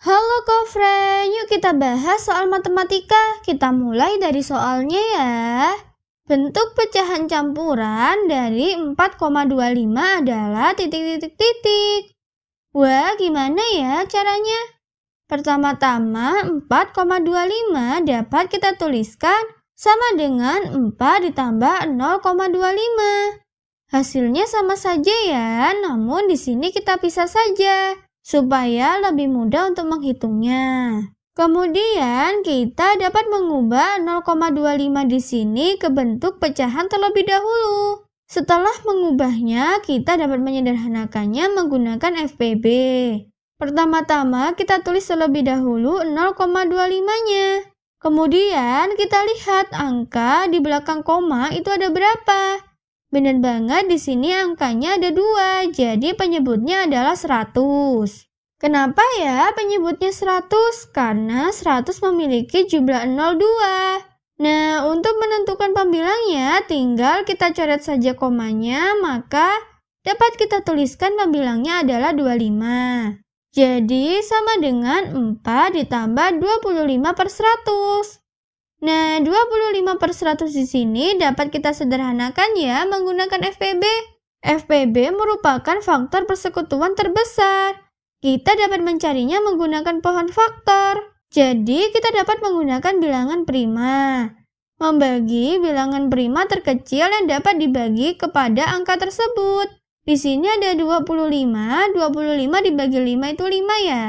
Halo Kofren, yuk kita bahas soal matematika. Kita mulai dari soalnya ya. Bentuk pecahan campuran dari 4,25 adalah titik-titik-titik. Wah, gimana ya caranya? Pertama-tama 4,25 dapat kita tuliskan sama dengan 4 ditambah 0,25. Hasilnya sama saja ya, namun di sini kita pisah saja supaya lebih mudah untuk menghitungnya. Kemudian kita dapat mengubah 0,25 di sini ke bentuk pecahan terlebih dahulu. Setelah mengubahnya, kita dapat menyederhanakannya menggunakan FPB. Pertama-tama kita tulis terlebih dahulu 0,25-nya. Kemudian kita lihat angka di belakang koma itu ada berapa. Benar banget di sini angkanya ada dua, jadi penyebutnya adalah 100. Kenapa ya penyebutnya 100? Karena 100 memiliki jumlah 02. Nah, untuk menentukan pembilangnya, tinggal kita coret saja komanya, maka dapat kita tuliskan pembilangnya adalah 25. Jadi, sama dengan 4 ditambah 25 per 100. Nah, 25 per 100 di sini dapat kita sederhanakan ya menggunakan FPB. FPB merupakan faktor persekutuan terbesar. Kita dapat mencarinya menggunakan pohon faktor. Jadi, kita dapat menggunakan bilangan prima. Membagi bilangan prima terkecil yang dapat dibagi kepada angka tersebut. Di sini ada 25, 25 dibagi 5 itu 5 ya.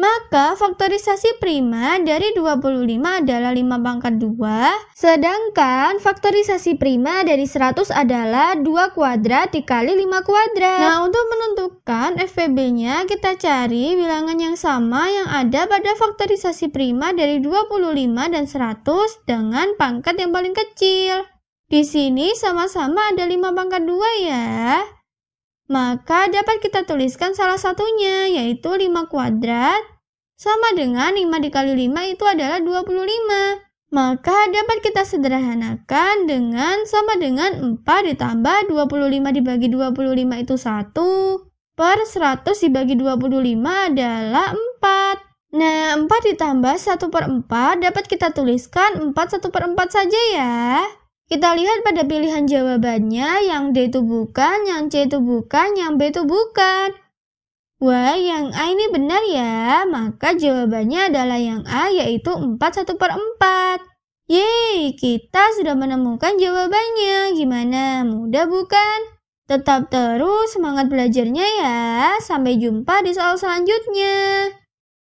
Maka faktorisasi prima dari 25 adalah 5 pangkat 2, sedangkan faktorisasi prima dari 100 adalah 2 kuadrat dikali 5 kuadrat. Nah, untuk menentukan FPB-nya, kita cari bilangan yang sama yang ada pada faktorisasi prima dari 25 dan 100 dengan pangkat yang paling kecil. Di sini sama-sama ada 5 pangkat 2 ya maka dapat kita tuliskan salah satunya, yaitu 5 kuadrat sama dengan 5 dikali 5 itu adalah 25. Maka dapat kita sederhanakan dengan sama dengan 4 ditambah 25 dibagi 25 itu 1 per 100 dibagi 25 adalah 4. Nah, 4 ditambah 1 per 4 dapat kita tuliskan 4 1 per 4 saja ya. Kita lihat pada pilihan jawabannya yang D itu bukan, yang C itu bukan, yang B itu bukan. Wah, yang A ini benar ya. Maka jawabannya adalah yang A yaitu 4 1 per 4. Yeay, kita sudah menemukan jawabannya. Gimana? Mudah bukan? Tetap terus semangat belajarnya ya. Sampai jumpa di soal selanjutnya.